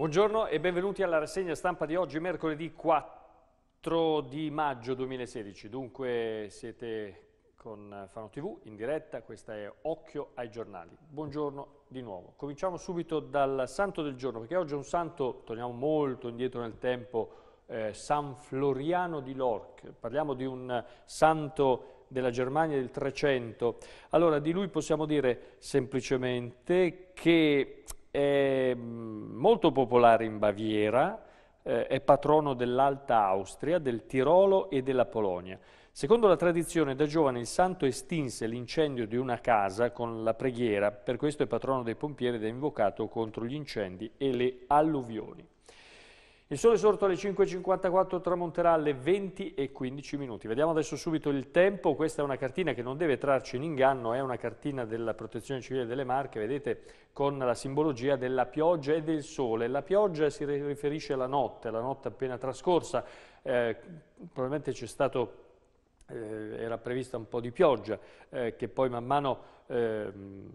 Buongiorno e benvenuti alla rassegna stampa di oggi, mercoledì 4 di maggio 2016. Dunque siete con Fano TV in diretta, questa è Occhio ai giornali. Buongiorno di nuovo. Cominciamo subito dal santo del giorno, perché oggi è un santo, torniamo molto indietro nel tempo, eh, San Floriano di Lorch. Parliamo di un santo della Germania del 300. Allora, di lui possiamo dire semplicemente che è mm, molto popolare in Baviera, eh, è patrono dell'Alta Austria, del Tirolo e della Polonia. Secondo la tradizione, da giovane il santo estinse l'incendio di una casa con la preghiera, per questo è patrono dei pompieri ed è invocato contro gli incendi e le alluvioni. Il sole sorto alle 5.54 tramonterà alle 20.15 minuti. Vediamo adesso subito il tempo, questa è una cartina che non deve trarci in inganno, è una cartina della protezione civile delle Marche, vedete con la simbologia della pioggia e del sole. La pioggia si riferisce alla notte, alla notte appena trascorsa, eh, probabilmente c'è stato, eh, era prevista un po' di pioggia eh, che poi man mano eh,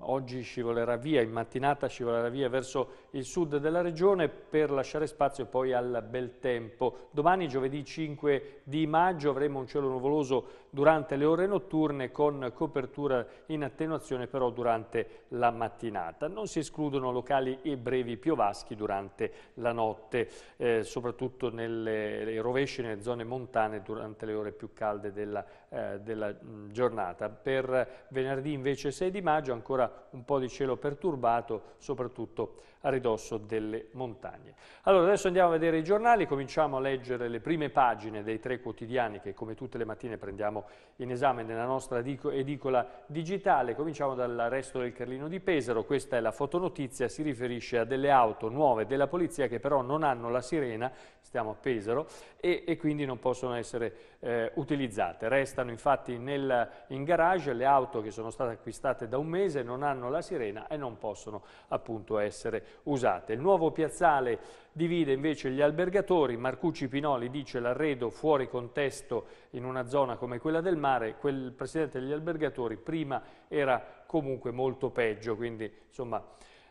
oggi scivolerà via, in mattinata scivolerà via verso il sud della regione per lasciare spazio poi al bel tempo. Domani giovedì 5 di maggio avremo un cielo nuvoloso durante le ore notturne con copertura in attenuazione però durante la mattinata. Non si escludono locali e brevi piovaschi durante la notte, eh, soprattutto nelle rovesci, nelle zone montane durante le ore più calde della, eh, della mm, giornata. Per venerdì invece 6 di maggio, ancora un po' di cielo perturbato, soprattutto a ridosso delle montagne. Allora, adesso andiamo a vedere i giornali, cominciamo a leggere le prime pagine dei tre quotidiani che come tutte le mattine prendiamo in esame nella nostra edicola digitale. Cominciamo dal resto del Carlino di Pesaro, questa è la fotonotizia, si riferisce a delle auto nuove della polizia che però non hanno la sirena, stiamo a Pesaro, e, e quindi non possono essere eh, utilizzate. Restano infatti nel, in garage le auto che sono state acquistate da un mese, non hanno la sirena e non possono appunto essere usate. Il nuovo piazzale divide invece gli albergatori, Marcucci Pinoli dice l'arredo fuori contesto in una zona come quella del mare, quel presidente degli albergatori prima era comunque molto peggio, quindi insomma...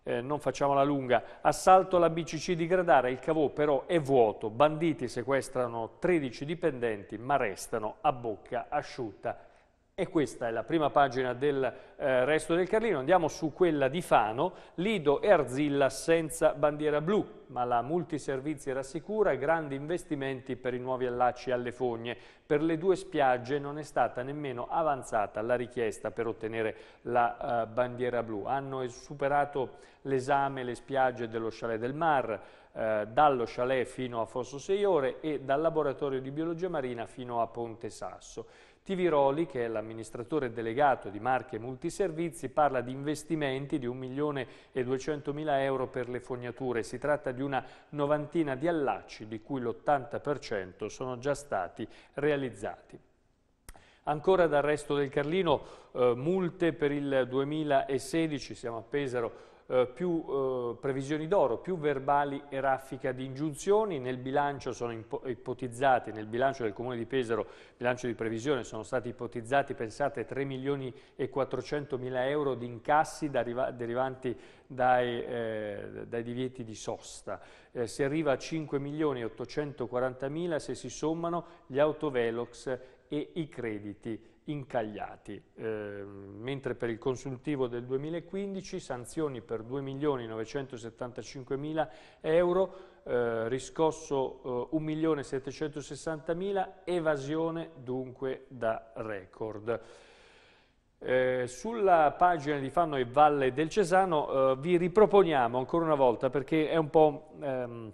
Eh, non facciamola lunga, assalto alla BCC di Gradara, il cavò però è vuoto, banditi sequestrano 13 dipendenti ma restano a bocca asciutta e questa è la prima pagina del eh, resto del Carlino. Andiamo su quella di Fano, Lido e Arzilla senza bandiera blu, ma la multiservizi rassicura grandi investimenti per i nuovi allacci alle fogne. Per le due spiagge non è stata nemmeno avanzata la richiesta per ottenere la eh, bandiera blu. Hanno superato l'esame le spiagge dello Chalet del Mar, eh, dallo Chalet fino a Fosso Seiore e dal laboratorio di biologia marina fino a Ponte Sasso. TV Roli, che è l'amministratore delegato di Marche Multiservizi, parla di investimenti di 1.200.000 euro per le fognature. Si tratta di una novantina di allacci, di cui l'80% sono già stati realizzati. Ancora dal resto del Carlino, eh, multe per il 2016, siamo a Pesaro, eh, più eh, previsioni d'oro, più verbali e raffica di ingiunzioni, nel bilancio sono ipotizzati, nel bilancio del Comune di Pesaro, bilancio di previsione, sono stati ipotizzati, pensate, 3 milioni e 400 mila euro di incassi derivanti dai, eh, dai divieti di sosta. Eh, si arriva a 5 milioni e 840 mila se si sommano gli autovelox e i crediti incagliati, eh, mentre per il consultivo del 2015 sanzioni per 2.975.000 euro, eh, riscosso eh, 1.760.000, evasione dunque da record. Eh, sulla pagina di Fanno e Valle del Cesano eh, vi riproponiamo ancora una volta perché è un po'... Ehm,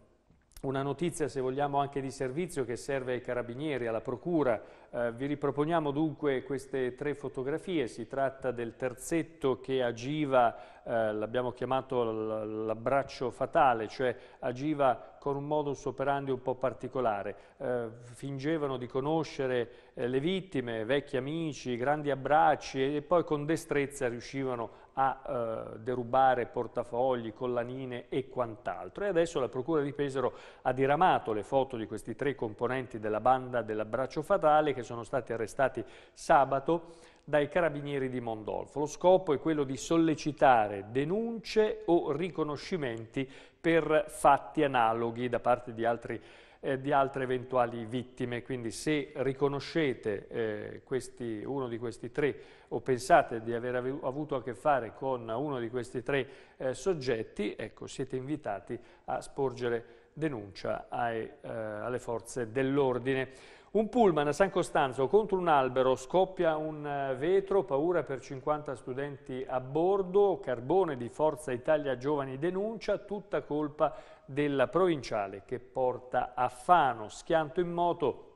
una notizia se vogliamo anche di servizio che serve ai carabinieri, alla procura. Eh, vi riproponiamo dunque queste tre fotografie, si tratta del terzetto che agiva, eh, l'abbiamo chiamato l'abbraccio fatale, cioè agiva con un modus operandi un po' particolare. Eh, fingevano di conoscere eh, le vittime, vecchi amici, grandi abbracci e poi con destrezza riuscivano a eh, derubare portafogli, collanine e quant'altro. E adesso la Procura di Pesaro ha diramato le foto di questi tre componenti della banda dell'abbraccio fatale che sono stati arrestati sabato dai carabinieri di Mondolfo. Lo scopo è quello di sollecitare denunce o riconoscimenti per fatti analoghi da parte di, altri, eh, di altre eventuali vittime, quindi se riconoscete eh, questi, uno di questi tre o pensate di aver avuto a che fare con uno di questi tre eh, soggetti, ecco, siete invitati a sporgere denuncia ai, eh, alle forze dell'ordine. Un pullman a San Costanzo contro un albero, scoppia un eh, vetro, paura per 50 studenti a bordo, Carbone di Forza Italia Giovani denuncia, tutta colpa della provinciale che porta a Fano, schianto in moto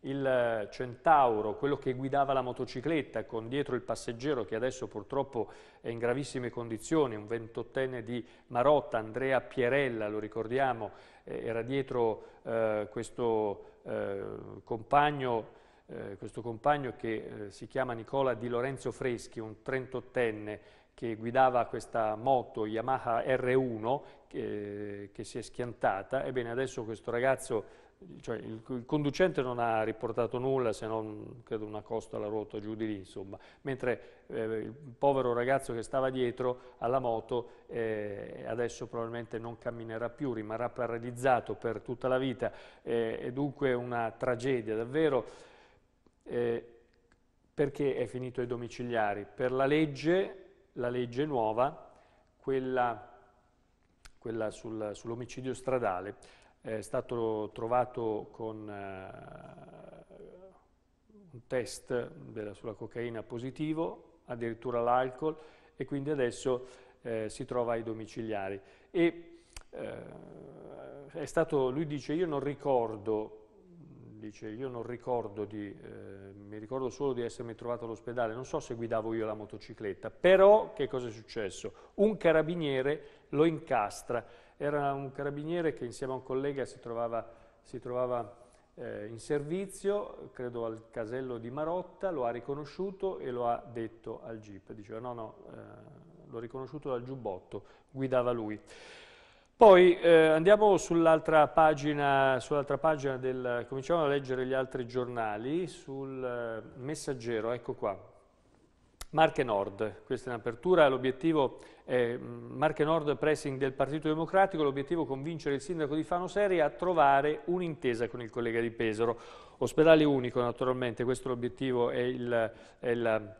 il eh, centauro, quello che guidava la motocicletta con dietro il passeggero che adesso purtroppo è in gravissime condizioni, un ventottenne di Marotta, Andrea Pierella, lo ricordiamo, eh, era dietro eh, questo eh, compagno eh, questo compagno che eh, si chiama Nicola Di Lorenzo Freschi, un 38enne che guidava questa moto Yamaha R1 eh, che si è schiantata, ebbene adesso questo ragazzo cioè il, il, conducente non ha riportato nulla se non credo una alla ruota giù di lì, insomma, mentre eh, il povero ragazzo che stava dietro alla moto eh, adesso probabilmente non camminerà più, rimarrà paralizzato per tutta la vita, eh, è dunque una tragedia davvero. Eh, perché è finito ai domiciliari? Per la legge, la legge nuova, quella, quella sul, sull'omicidio stradale, è stato trovato con uh, un test della, sulla cocaina positivo, addirittura l'alcol e quindi adesso uh, si trova ai domiciliari. E, uh, stato, lui dice io non ricordo, dice, io non ricordo di, mi ricordo solo di essermi trovato all'ospedale, non so se guidavo io la motocicletta, però che cosa è successo? Un carabiniere lo incastra era un carabiniere che insieme a un collega si trovava, si trovava eh, in servizio, credo al casello di Marotta, lo ha riconosciuto e lo ha detto al GIP. Diceva no, no, eh, l'ho riconosciuto dal giubbotto, guidava lui. Poi eh, andiamo sull'altra pagina, sull pagina del, cominciamo a leggere gli altri giornali, sul eh, messaggero, ecco qua, Marche Nord, questa è un'apertura, l'obiettivo è mm, Marche Nord pressing del Partito Democratico, l'obiettivo è convincere il sindaco di Fano Seri a trovare un'intesa con il collega di Pesaro. Ospedale unico naturalmente, questo è l'obiettivo, è ehm,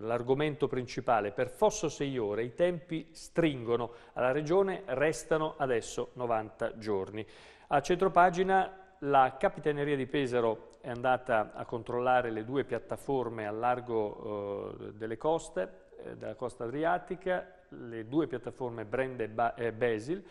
l'argomento principale. Per Fosso 6 ore i tempi stringono, alla Regione restano adesso 90 giorni. A centropagina la Capitaneria di Pesaro è andata a controllare le due piattaforme al largo eh, delle coste, eh, della costa adriatica, le due piattaforme Brand e, ba eh, Basil,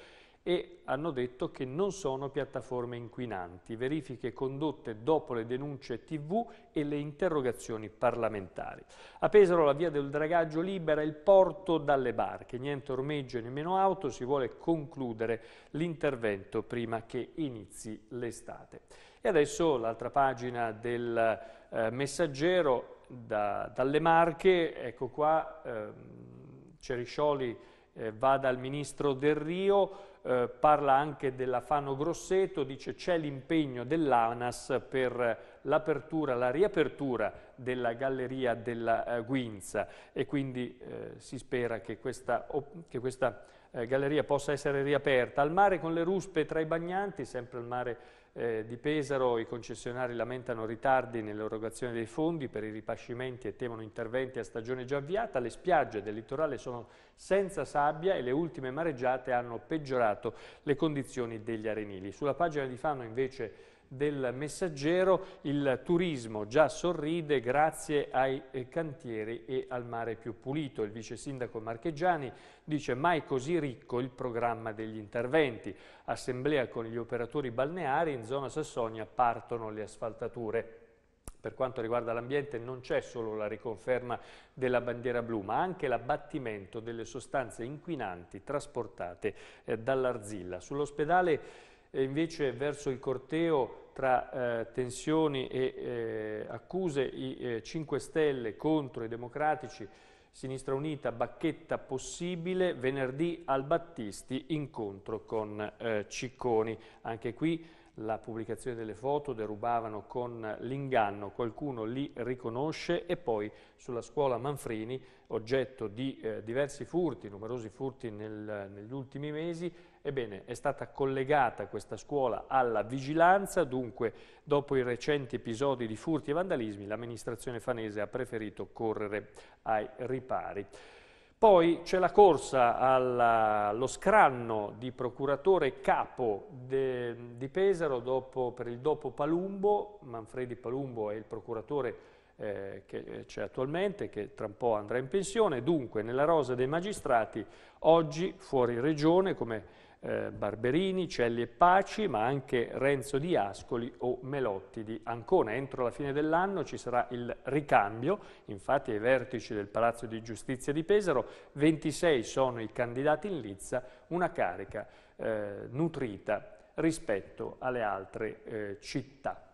e hanno detto che non sono piattaforme inquinanti, verifiche condotte dopo le denunce TV e le interrogazioni parlamentari. A Pesaro la via del dragaggio libera il porto dalle barche, niente ormeggio e nemmeno auto, si vuole concludere l'intervento prima che inizi l'estate. E adesso l'altra pagina del eh, messaggero da, dalle Marche, ecco qua ehm, Ceriscioli eh, va dal ministro Del Rio, eh, parla anche della Fano Grosseto, dice c'è l'impegno dell'ANAS per l'apertura, la riapertura della galleria della eh, Guinza e quindi eh, si spera che questa, che questa eh, galleria possa essere riaperta. Al mare con le ruspe tra i bagnanti, sempre al mare eh, di Pesaro, i concessionari lamentano ritardi nell'erogazione dei fondi per i ripascimenti e temono interventi a stagione già avviata. Le spiagge del litorale sono senza sabbia e le ultime mareggiate hanno peggiorato le condizioni degli arenili. Sulla pagina di Fano invece del messaggero, il turismo già sorride grazie ai eh, cantieri e al mare più pulito. Il vice sindaco Marcheggiani dice mai così ricco il programma degli interventi. Assemblea con gli operatori balneari, in zona Sassonia partono le asfaltature. Per quanto riguarda l'ambiente non c'è solo la riconferma della bandiera blu, ma anche l'abbattimento delle sostanze inquinanti trasportate eh, dall'Arzilla. Sull'ospedale eh, invece verso il corteo tra eh, tensioni e eh, accuse i 5 eh, Stelle contro i democratici, Sinistra Unita, bacchetta possibile, venerdì al Battisti, incontro con eh, Cicconi. Anche qui la pubblicazione delle foto, derubavano con l'inganno, qualcuno li riconosce e poi sulla scuola Manfrini, oggetto di eh, diversi furti, numerosi furti nel, negli ultimi mesi, ebbene è stata collegata questa scuola alla vigilanza, dunque dopo i recenti episodi di furti e vandalismi l'amministrazione fanese ha preferito correre ai ripari. Poi c'è la corsa allo scranno di procuratore capo de, di Pesaro dopo, per il dopo Palumbo, Manfredi Palumbo è il procuratore eh, che c'è attualmente, che tra un po' andrà in pensione. Dunque, nella rosa dei magistrati, oggi fuori regione, come eh, Barberini, Celli e Paci, ma anche Renzo di Ascoli o Melotti di Ancona. Entro la fine dell'anno ci sarà il ricambio, infatti ai vertici del Palazzo di Giustizia di Pesaro 26 sono i candidati in lizza, una carica eh, nutrita rispetto alle altre eh, città.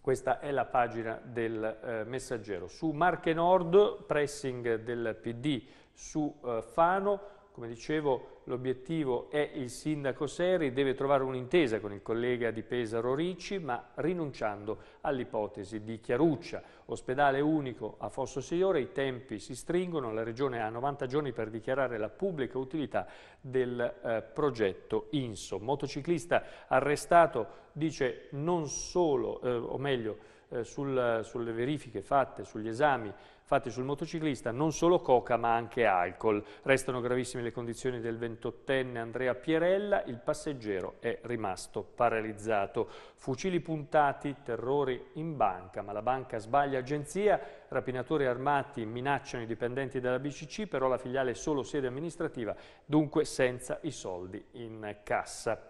Questa è la pagina del eh, messaggero. Su Marche Nord, pressing del PD su eh, Fano, come dicevo, l'obiettivo è il sindaco Seri, deve trovare un'intesa con il collega di Pesaro Ricci, ma rinunciando all'ipotesi di Chiaruccia. Ospedale unico a Fosso Signore, i tempi si stringono, la Regione ha 90 giorni per dichiarare la pubblica utilità del eh, progetto INSO. Motociclista arrestato dice non solo, eh, o meglio, eh, sul, sulle verifiche fatte, sugli esami, fatti sul motociclista, non solo coca ma anche alcol. Restano gravissime le condizioni del 28enne Andrea Pierella, il passeggero è rimasto paralizzato. Fucili puntati, terrori in banca, ma la banca sbaglia agenzia, rapinatori armati minacciano i dipendenti della BCC, però la filiale è solo sede amministrativa, dunque senza i soldi in cassa.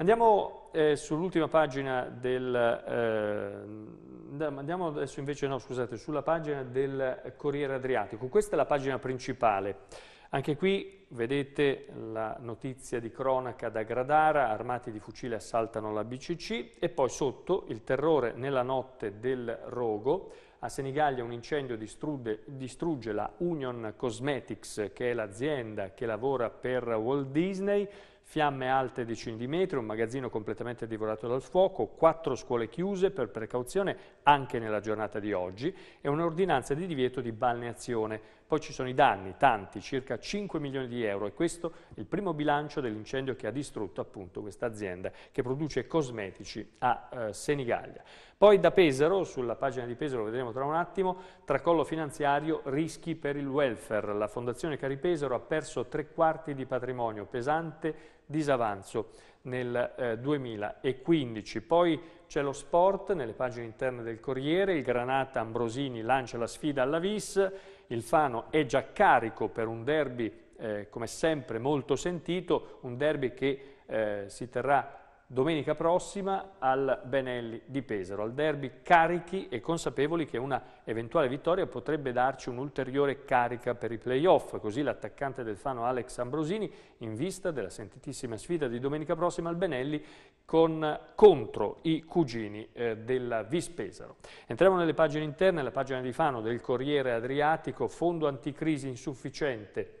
Andiamo eh, sull'ultima pagina del, eh, andiamo adesso invece, no scusate, sulla pagina del Corriere Adriatico. Questa è la pagina principale. Anche qui vedete la notizia di cronaca da Gradara, armati di fucile assaltano la BCC e poi sotto il terrore nella notte del rogo. A Senigallia un incendio distrugge, distrugge la Union Cosmetics, che è l'azienda che lavora per Walt Disney fiamme alte decine di metri, un magazzino completamente divorato dal fuoco, quattro scuole chiuse per precauzione anche nella giornata di oggi e un'ordinanza di divieto di balneazione poi ci sono i danni, tanti, circa 5 milioni di euro e questo è il primo bilancio dell'incendio che ha distrutto appunto questa azienda che produce cosmetici a eh, Senigallia. Poi da Pesaro, sulla pagina di Pesaro, lo vedremo tra un attimo, tracollo finanziario, rischi per il welfare. La Fondazione Cari Pesaro ha perso tre quarti di patrimonio, pesante disavanzo nel eh, 2015. Poi c'è lo sport, nelle pagine interne del Corriere, il Granata Ambrosini lancia la sfida alla VIS, il Fano è già carico per un derby eh, come sempre molto sentito, un derby che eh, si terrà domenica prossima al Benelli di Pesaro, al derby carichi e consapevoli che una eventuale vittoria potrebbe darci un'ulteriore carica per i playoff, così l'attaccante del Fano Alex Ambrosini in vista della sentitissima sfida di domenica prossima al Benelli con, contro i cugini eh, della Vis Pesaro. Entriamo nelle pagine interne, la pagina di Fano del Corriere Adriatico, fondo anticrisi insufficiente,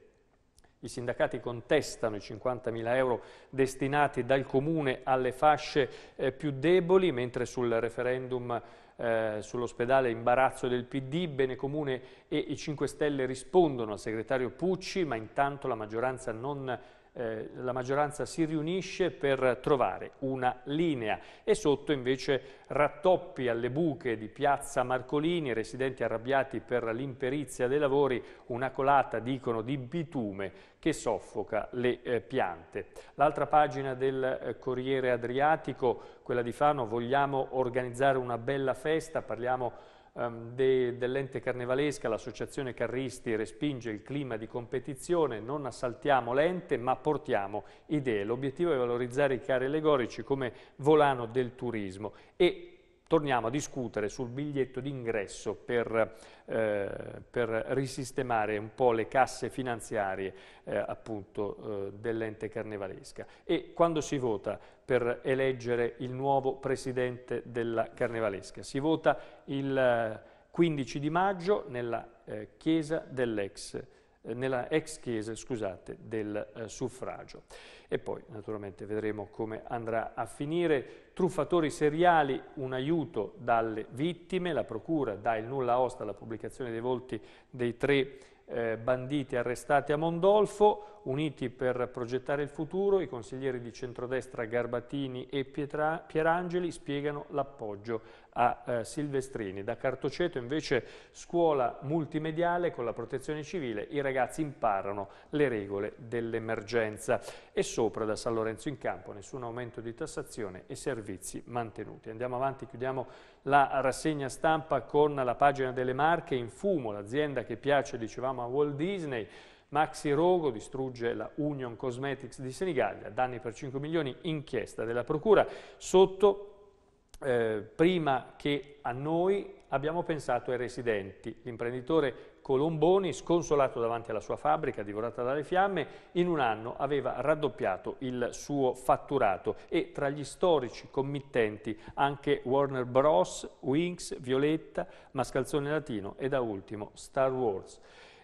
i sindacati contestano i 50.000 euro destinati dal Comune alle fasce eh, più deboli, mentre sul referendum eh, sull'ospedale imbarazzo del PD, Bene Comune e i 5 Stelle rispondono al segretario Pucci, ma intanto la maggioranza non eh, la maggioranza si riunisce per trovare una linea e sotto invece rattoppi alle buche di piazza Marcolini, residenti arrabbiati per l'imperizia dei lavori, una colata, dicono, di bitume che soffoca le eh, piante. L'altra pagina del eh, Corriere Adriatico, quella di Fano, vogliamo organizzare una bella festa, parliamo di um, de, dell'ente carnevalesca, l'associazione Carristi respinge il clima di competizione, non assaltiamo l'ente ma portiamo idee. L'obiettivo è valorizzare i carri allegorici come volano del turismo e torniamo a discutere sul biglietto d'ingresso per, eh, per, risistemare un po' le casse finanziarie eh, eh, dell'ente carnevalesca. E quando si vota per eleggere il nuovo presidente della Carnevalesca. Si vota il 15 eh, di maggio nella eh, chiesa dell'ex eh, nella ex chiesa scusate, del eh, suffragio. E poi naturalmente vedremo come andrà a finire. Truffatori seriali, un aiuto dalle vittime, la procura dà il nulla osta alla pubblicazione dei volti dei tre eh, banditi arrestati a Mondolfo, uniti per progettare il futuro, i consiglieri di centrodestra Garbatini e Pietra, Pierangeli spiegano l'appoggio a eh, Silvestrini. Da Cartoceto invece scuola multimediale con la protezione civile, i ragazzi imparano le regole dell'emergenza e sopra da San Lorenzo in campo nessun aumento di tassazione e servizi mantenuti. Andiamo avanti, chiudiamo la rassegna stampa con la pagina delle marche in fumo, l'azienda che piace, dicevamo, a Walt Disney, Maxi Rogo distrugge la Union Cosmetics di Senigallia, danni per 5 milioni, inchiesta della Procura, sotto eh, prima che a noi abbiamo pensato ai residenti. L'imprenditore Colomboni, sconsolato davanti alla sua fabbrica divorata dalle fiamme, in un anno aveva raddoppiato il suo fatturato e tra gli storici committenti anche Warner Bros., Wings, Violetta, Mascalzone Latino e da ultimo Star Wars.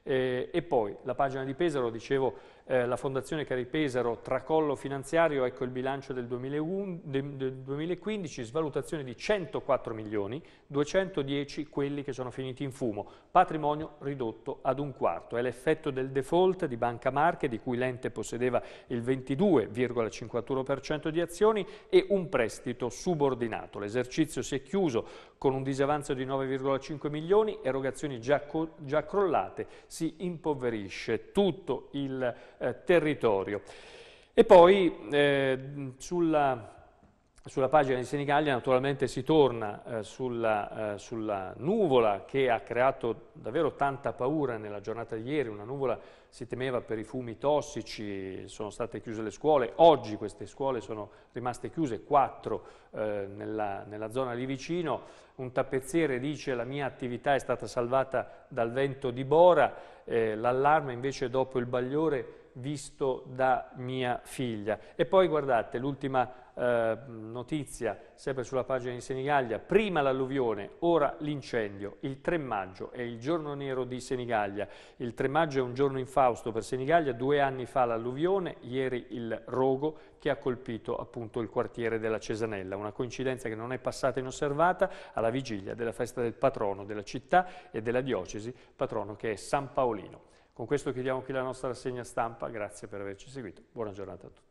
Eh, e poi la pagina di Pesaro, dicevo, eh, la Fondazione Cari Pesaro, tracollo finanziario, ecco il bilancio del, 2015, svalutazione di 104 milioni, 210 quelli che sono finiti in fumo, patrimonio ridotto ad un quarto. È l'effetto del default di Banca Marche, di cui l'ente possedeva il 22,51% di azioni e un prestito subordinato. L'esercizio si è chiuso con un disavanzo di 9,5 milioni, erogazioni già, già crollate, si impoverisce tutto il eh, territorio. E poi eh, sulla, sulla, pagina di Senigallia naturalmente si torna eh, sulla, eh, sulla, nuvola che ha creato davvero tanta paura nella giornata di ieri, una nuvola si temeva per i fumi tossici, sono state chiuse le scuole, oggi queste scuole sono rimaste chiuse, quattro eh, nella, nella zona lì vicino, un tappezziere dice la mia attività è stata salvata dal vento di Bora, eh, l'allarme invece dopo il bagliore visto da mia figlia. E poi guardate l'ultima eh, notizia, sempre sulla pagina di Senigallia, prima l'alluvione, ora l'incendio. Il 3 maggio è il giorno nero di Senigallia. Il 3 maggio è un giorno infausto per Senigallia, due anni fa l'alluvione, ieri il rogo che ha colpito appunto il quartiere della Cesanella. Una coincidenza che non è passata inosservata alla vigilia della festa del patrono della città e della diocesi, patrono che è San Paolino. Con questo chiudiamo qui la nostra rassegna stampa, grazie per averci seguito, buona giornata a tutti.